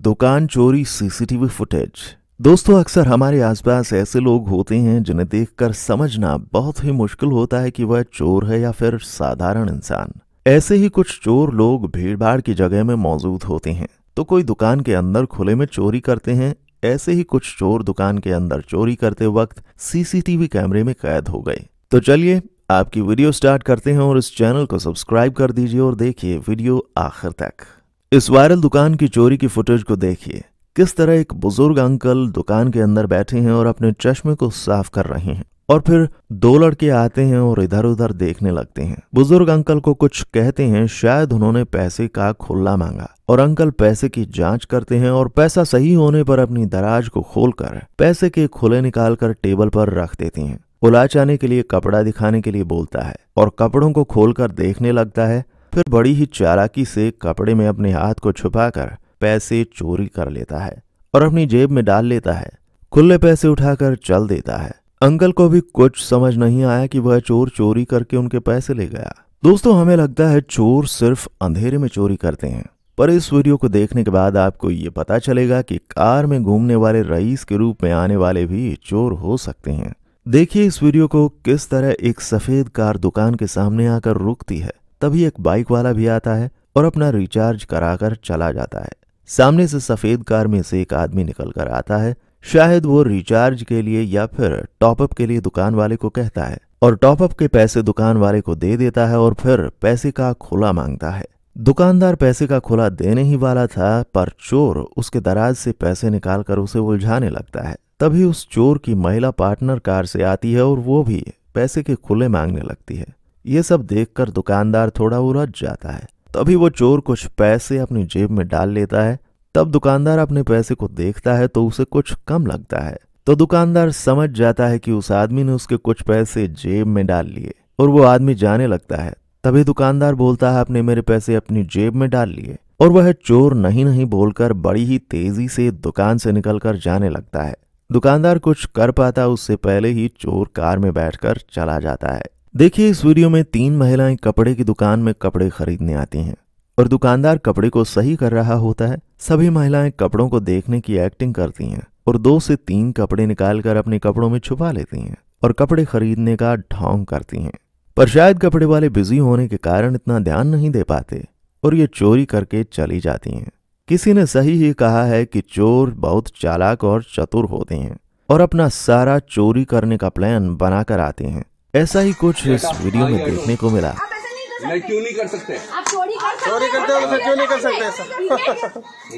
दुकान चोरी CCTV footage दोस्तों अक्सर हमारे आसपास ऐसे लोग होते हैं जिन्हें देखकर समझना बहुत ही मुश्किल होता है कि वह चोर है या फिर साधारण इंसान ऐसे ही कुछ चोर लोग भीड़भाड़ की जगह में मौजूद होते हैं तो कोई दुकान के अंदर खुले में चोरी करते हैं ऐसे ही कुछ चोर दुकान के अंदर चोरी करते वक्त सीसीटीवी कैमरे में कैद हो गए तो चलिए आपकी वीडियो स्टार्ट करते हैं और इस चैनल को सब्सक्राइब कर दीजिए और देखिए वीडियो आखिर तक इस वायरल दुकान की चोरी की फुटेज को देखिए किस तरह एक बुजुर्ग अंकल दुकान के अंदर बैठे हैं और अपने चश्मे को साफ कर रहे हैं और फिर दो लड़के आते हैं और इधर उधर देखने लगते हैं बुजुर्ग अंकल को कुछ कहते हैं शायद उन्होंने पैसे का खुल्ला मांगा और अंकल पैसे की जांच करते हैं और पैसा सही होने पर अपनी दराज को खोलकर पैसे के खुले निकालकर टेबल पर रख देते हैं उलाचाने के लिए कपड़ा दिखाने के लिए बोलता है और कपड़ों को खोलकर देखने लगता है फिर बड़ी ही चालाकी से कपड़े में अपने हाथ को छुपाकर पैसे चोरी कर लेता है और अपनी जेब में डाल लेता है खुले पैसे उठाकर चल देता है अंकल को भी कुछ समझ नहीं आया कि वह चोर चोरी करके उनके पैसे ले गया दोस्तों हमें लगता है चोर सिर्फ अंधेरे में चोरी करते हैं पर इस वीडियो को देखने के बाद आपको ये पता चलेगा कि कार में घूमने वाले रईस के रूप में आने वाले भी चोर हो सकते हैं देखिए इस वीडियो को किस तरह एक सफेद कार दुकान के सामने आकर रुकती है तभी एक बाइक वाला भी आता है और अपना रिचार्ज कराकर चला जाता है सामने से सफेद कार में से एक आदमी निकल कर आता है शायद वो रिचार्ज के लिए या फिर टॉपअप के लिए दुकान वाले को कहता है और टॉपअप के पैसे दुकान वाले को दे देता है और फिर पैसे का खुला मांगता है दुकानदार पैसे का खुला देने ही वाला था पर चोर उसके दराज से पैसे निकालकर उसे उलझाने लगता है तभी उस चोर की महिला पार्टनर कार से आती है और वो भी पैसे के खुले मांगने लगती है ये सब देखकर दुकानदार थोड़ा उलझ जाता है तभी वो चोर कुछ पैसे अपनी जेब में डाल लेता है तब दुकानदार अपने पैसे को देखता है तो उसे कुछ कम लगता है तो दुकानदार समझ जाता है कि उस आदमी ने उसके कुछ पैसे जेब में डाल लिए और वो आदमी जाने लगता है तभी दुकानदार बोलता है आपने मेरे पैसे अपनी जेब में डाल लिए और वह चोर नहीं नहीं बोलकर बड़ी ही तेजी से दुकान से निकलकर जाने लगता है दुकानदार कुछ कर पाता उससे पहले ही चोर कार में बैठकर चला जाता है देखिए इस वीडियो में तीन महिलाएं कपड़े की दुकान में कपड़े खरीदने आती हैं और दुकानदार कपड़े को सही कर रहा होता है सभी महिलाएं कपड़ों को देखने की एक्टिंग करती हैं और दो से तीन कपड़े निकालकर अपने कपड़ों में छुपा लेती हैं और कपड़े खरीदने का ढोंग करती हैं पर शायद कपड़े वाले बिजी होने के कारण इतना ध्यान नहीं दे पाते और ये चोरी करके चली जाती हैं किसी ने सही ही कहा है कि चोर बहुत चालाक और चतुर होते हैं और अपना सारा चोरी करने का प्लान बनाकर आते हैं ऐसा ही कुछ इस वीडियो में देखने को मिला नहीं क्यों नहीं कर सकते आप चोरी कर सकते चोरी करते हो तो क्यों नहीं कर सकते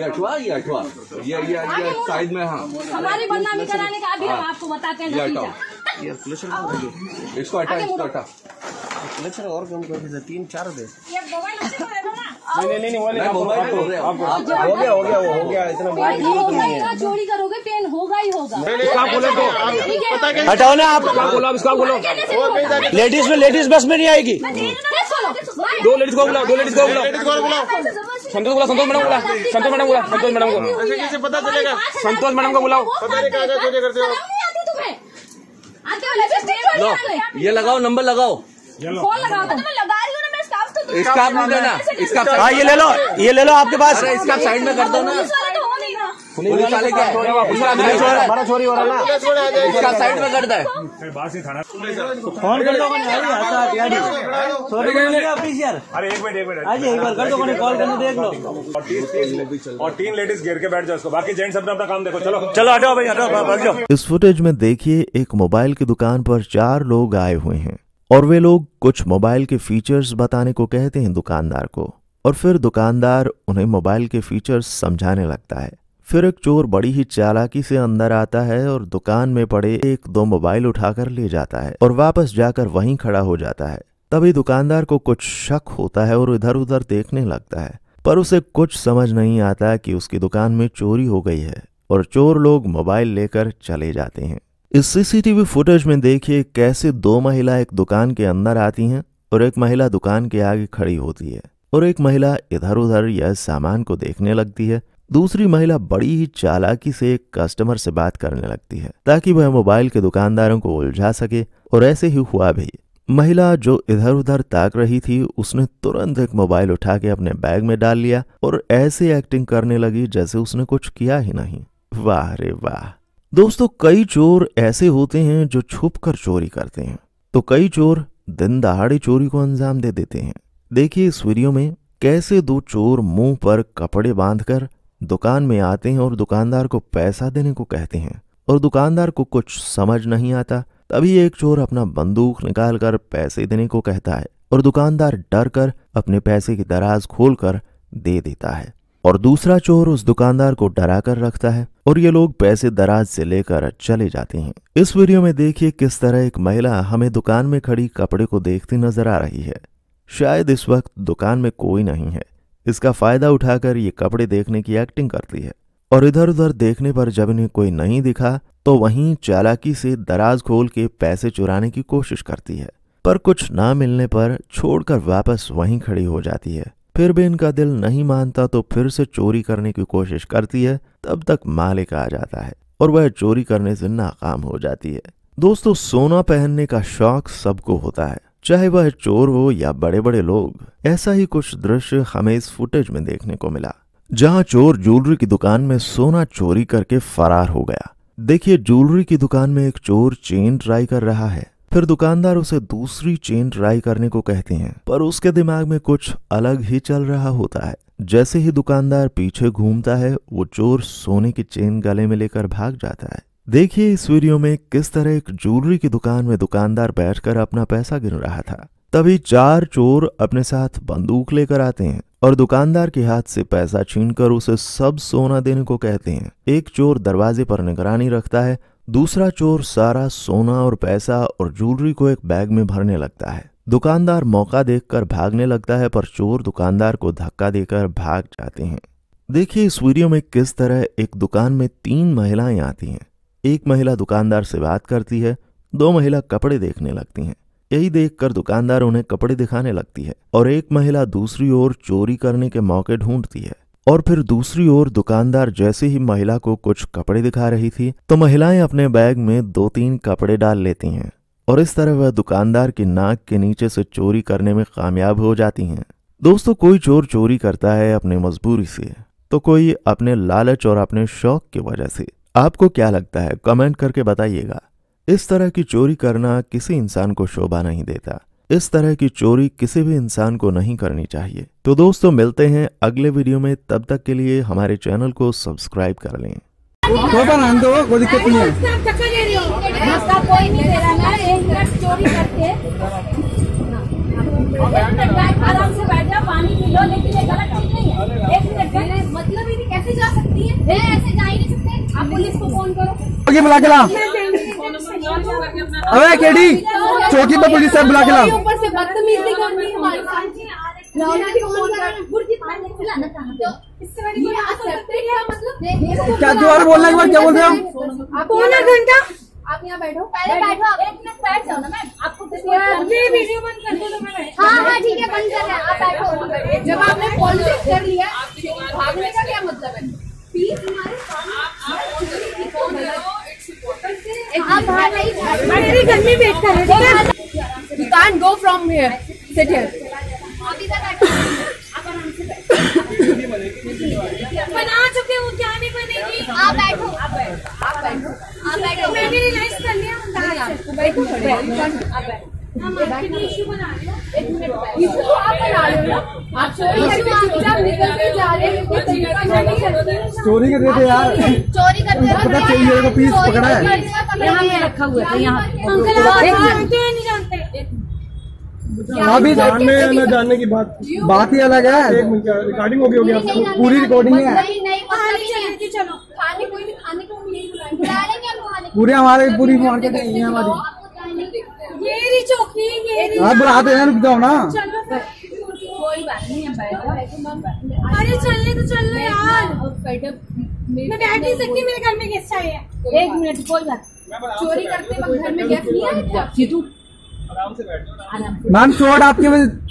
ये ये ये ये ये हाँ। हाँ। बताते हैं ये और कम कर तीन चार दे हो गया हो गया इतना एंटरटेन होगा ही होगा तो। हटाओ ना आप इसका बोलो लेडीज में लेडीज बस में नहीं आएगी दो लेडीज को बुलाओ दो लेडीज को बुलाओ संतोष बोला संतोष मैडम बोला संतोष मैडम बोला संतोष मैडम को ऐसे पता चलेगा संतोष मैडम को बुलाओ ये लगाओ नंबर लगाओ फोन लगाओ तो। लगा रही हो ना मेरा स्टाफ तो इसका नहीं देना इसका हाँ ये ले लो ये ले लो आपके पास इसका साइड में कर दो ना इस फुटेज में देखिए एक मोबाइल की दुकान पर चार लोग आए हुए हैं और वे लोग कुछ मोबाइल के फीचर्स बताने को कहते हैं दुकानदार को और फिर दुकानदार उन्हें मोबाइल के फीचर्स समझाने लगता है फिर एक चोर बड़ी ही चालाकी से अंदर आता है और दुकान में पड़े एक दो मोबाइल उठाकर ले जाता है और वापस जाकर वहीं खड़ा हो जाता है तभी दुकानदार को कुछ शक होता है और इधर उधर देखने लगता है पर उसे कुछ समझ नहीं आता कि उसकी दुकान में चोरी हो गई है और चोर लोग मोबाइल लेकर चले जाते हैं इस सीसीटीवी फुटेज में देखिए कैसे दो महिला एक दुकान के अंदर आती हैं और एक महिला दुकान के आगे खड़ी होती है और एक महिला इधर उधर यह सामान को देखने लगती है दूसरी महिला बड़ी ही चालाकी से एक कस्टमर से बात करने लगती है ताकि वह मोबाइल के दुकानदारों को उलझा सके और ऐसे ही हुआ भी महिला जो इधर उधर ताक रही थी उसने तुरंत एक मोबाइल उठा के अपने बैग में डाल लिया और ऐसे एक्टिंग करने लगी जैसे उसने कुछ किया ही नहीं वाह रे वाह दोस्तों कई चोर ऐसे होते हैं जो छुप कर चोरी करते हैं तो कई चोर दिन दहाड़ी चोरी को अंजाम दे देते हैं देखिए इस वीडियो में कैसे दो चोर मुंह पर कपड़े बांधकर दुकान में आते हैं और दुकानदार को पैसा देने को कहते हैं और दुकानदार को कुछ समझ नहीं आता तभी एक चोर अपना बंदूक निकालकर पैसे देने को कहता है और दुकानदार डर कर अपने पैसे की दराज खोल कर दे देता है और दूसरा चोर उस दुकानदार को डरा कर रखता है और ये लोग पैसे दराज से लेकर चले जाते हैं इस वीडियो में देखिए किस तरह एक महिला हमें दुकान में खड़ी कपड़े को देखती नजर आ रही है शायद इस वक्त दुकान में कोई नहीं है इसका फायदा उठाकर ये कपड़े देखने की एक्टिंग करती है और इधर उधर देखने पर जब इन्हें कोई नहीं दिखा तो वहीं चालाकी से दराज खोल के पैसे चुराने की कोशिश करती है पर कुछ ना मिलने पर छोड़कर वापस वहीं खड़ी हो जाती है फिर भी इनका दिल नहीं मानता तो फिर से चोरी करने की कोशिश करती है तब तक मालिक आ जाता है और वह चोरी करने से नाकाम हो जाती है दोस्तों सोना पहनने का शौक सबको होता है चाहे वह चोर हो या बड़े बड़े लोग ऐसा ही कुछ दृश्य हमें इस फुटेज में देखने को मिला जहां चोर ज्वेलरी की दुकान में सोना चोरी करके फरार हो गया देखिए ज्वेलरी की दुकान में एक चोर चेन ट्राई कर रहा है फिर दुकानदार उसे दूसरी चेन ट्राई करने को कहते हैं पर उसके दिमाग में कुछ अलग ही चल रहा होता है जैसे ही दुकानदार पीछे घूमता है वो चोर सोने की चेन गले में लेकर भाग जाता है देखिए इस वीडियो में किस तरह एक ज्वेलरी की दुकान में दुकानदार बैठकर अपना पैसा गिन रहा था तभी चार चोर अपने साथ बंदूक लेकर आते हैं और दुकानदार के हाथ से पैसा छीनकर उसे सब सोना देने को कहते हैं एक चोर दरवाजे पर निगरानी रखता है दूसरा चोर सारा सोना और पैसा और ज्वेलरी को एक बैग में भरने लगता है दुकानदार मौका देखकर भागने लगता है पर चोर दुकानदार को धक्का देकर भाग जाते हैं देखिए इस वीडियो में किस तरह एक दुकान में तीन महिलाएं आती हैं एक महिला दुकानदार से बात करती है दो महिला कपड़े देखने लगती हैं यही देखकर दुकानदार उन्हें कपड़े दिखाने लगती है और एक महिला दूसरी ओर चोरी करने के मौके ढूंढती है और फिर दूसरी ओर दुकानदार जैसे ही महिला को कुछ कपड़े दिखा रही थी तो महिलाएं अपने बैग में दो तीन कपड़े डाल लेती हैं और इस तरह वह दुकानदार की नाक के नीचे से चोरी करने में कामयाब हो जाती हैं दोस्तों कोई चोर चोरी करता है अपनी मजबूरी से तो कोई अपने लालच और अपने शौक की वजह से आपको क्या लगता है कमेंट करके बताइएगा इस तरह की चोरी करना किसी इंसान को शोभा नहीं देता इस तरह की चोरी किसी भी इंसान को नहीं करनी चाहिए तो दोस्तों मिलते हैं अगले वीडियो में तब तक के लिए हमारे चैनल को सब्सक्राइब कर लें तो तो तो तो चौकी बुला के ला अरे केडी चौकी पर पुलिस साहब बुला के ला क्या दोबारा बोलना एक बार क्या बोल रहे हो पौना घंटा आप यहाँ बैठो पहले बैठो एक मिनट बैठ जाओ ना मैम आपको ये वीडियो बंद कर दो तो मैं हाँ हाँ ठीक है बंद कर रहे हैं आप बैठो जब आपने पॉलिसी कर लिया भागने का क्या मतलब है प्लीज हमारे मेरे घर वेट कर रहे हैं you can go from here sit here बना चुके हो क्या नहीं बनेगी आप बैठो आप बैठो आप बैठो आप बैठो मैंने रियलाइज कर लिया बैठो आप बैठो हम आपके लिए इशू बना रहे हो एक मिनट बैठो चोरी कर रहे थे यार चोरी कर रहे पता चाहिए पीस पकड़ा है रखा हुआ था अभी जानने ना जानने की बात बात ही अलग है रिकॉर्डिंग होगी होगी आपको पूरी रिकॉर्डिंग है पूरे हमारे पूरी मार्केट है हमारी मेरी चौकी आप बुलाते हैं रुक जाओ ना अरे चलने तो चल लो तो यार मैं बैठ नहीं सकती मेरे घर में गेस्ट आए हैं एक मिनट कोई बात चोरी करते वक्त घर में गेस्ट नहीं आए तू आराम से बैठ मैम शॉर्ट आपके वजह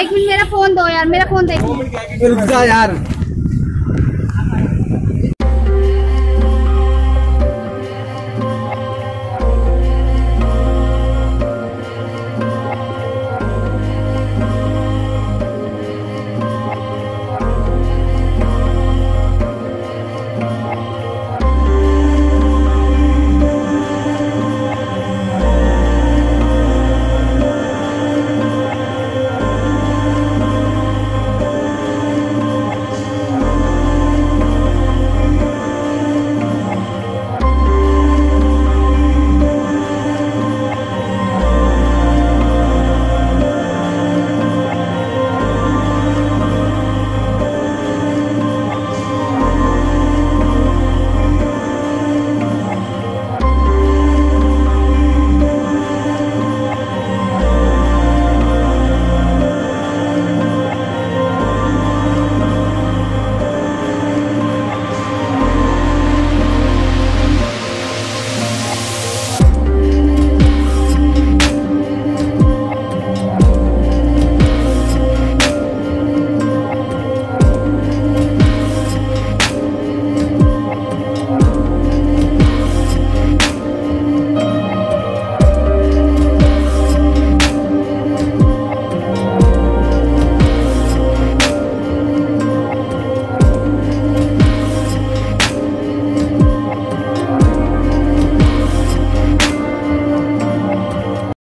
एक मिनट मेरा फोन दो यार मेरा फोन देखो रुक जा यार